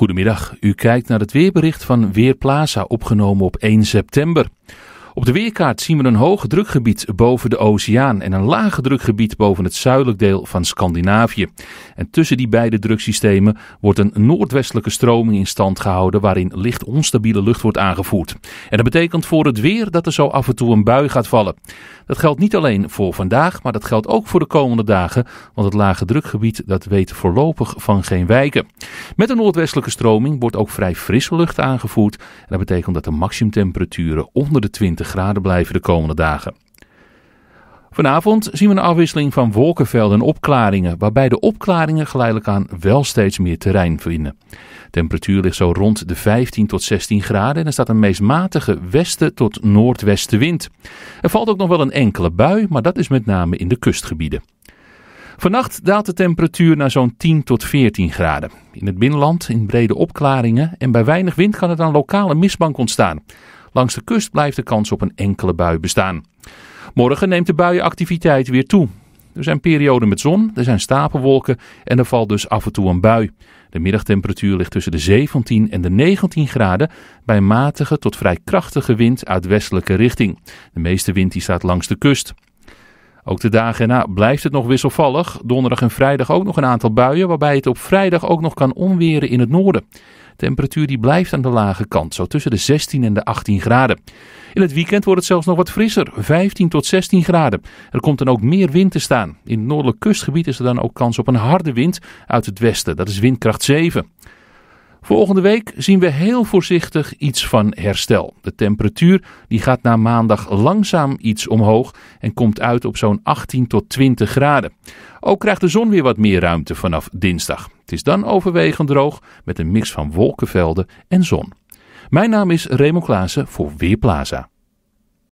Goedemiddag, u kijkt naar het weerbericht van Weerplaza opgenomen op 1 september. Op de weerkaart zien we een hoog drukgebied boven de oceaan en een lage drukgebied boven het zuidelijk deel van Scandinavië. En tussen die beide druksystemen wordt een noordwestelijke stroming in stand gehouden waarin licht onstabiele lucht wordt aangevoerd. En dat betekent voor het weer dat er zo af en toe een bui gaat vallen. Dat geldt niet alleen voor vandaag, maar dat geldt ook voor de komende dagen, want het lage drukgebied dat weet voorlopig van geen wijken. Met een noordwestelijke stroming wordt ook vrij frisse lucht aangevoerd en dat betekent dat de maximumtemperaturen onder de 20 20 graden blijven de komende dagen. Vanavond zien we een afwisseling van wolkenvelden en opklaringen, waarbij de opklaringen geleidelijk aan wel steeds meer terrein vinden. Temperatuur ligt zo rond de 15 tot 16 graden en er staat een meest matige westen tot noordwestenwind. Er valt ook nog wel een enkele bui, maar dat is met name in de kustgebieden. Vannacht daalt de temperatuur naar zo'n 10 tot 14 graden. In het binnenland in brede opklaringen en bij weinig wind kan er dan lokale mistbank ontstaan. Langs de kust blijft de kans op een enkele bui bestaan. Morgen neemt de buienactiviteit weer toe. Er zijn perioden met zon, er zijn stapelwolken en er valt dus af en toe een bui. De middagtemperatuur ligt tussen de 17 en de 19 graden bij matige tot vrij krachtige wind uit westelijke richting. De meeste wind die staat langs de kust. Ook de dagen na blijft het nog wisselvallig. Donderdag en vrijdag ook nog een aantal buien, waarbij het op vrijdag ook nog kan onweren in het noorden. Temperatuur die blijft aan de lage kant, zo tussen de 16 en de 18 graden. In het weekend wordt het zelfs nog wat frisser, 15 tot 16 graden. Er komt dan ook meer wind te staan. In het noordelijk kustgebied is er dan ook kans op een harde wind uit het westen, dat is windkracht 7. Volgende week zien we heel voorzichtig iets van herstel. De temperatuur die gaat na maandag langzaam iets omhoog en komt uit op zo'n 18 tot 20 graden. Ook krijgt de zon weer wat meer ruimte vanaf dinsdag. Het is dan overwegend droog met een mix van wolkenvelden en zon. Mijn naam is Raymond Klaassen voor Weerplaza.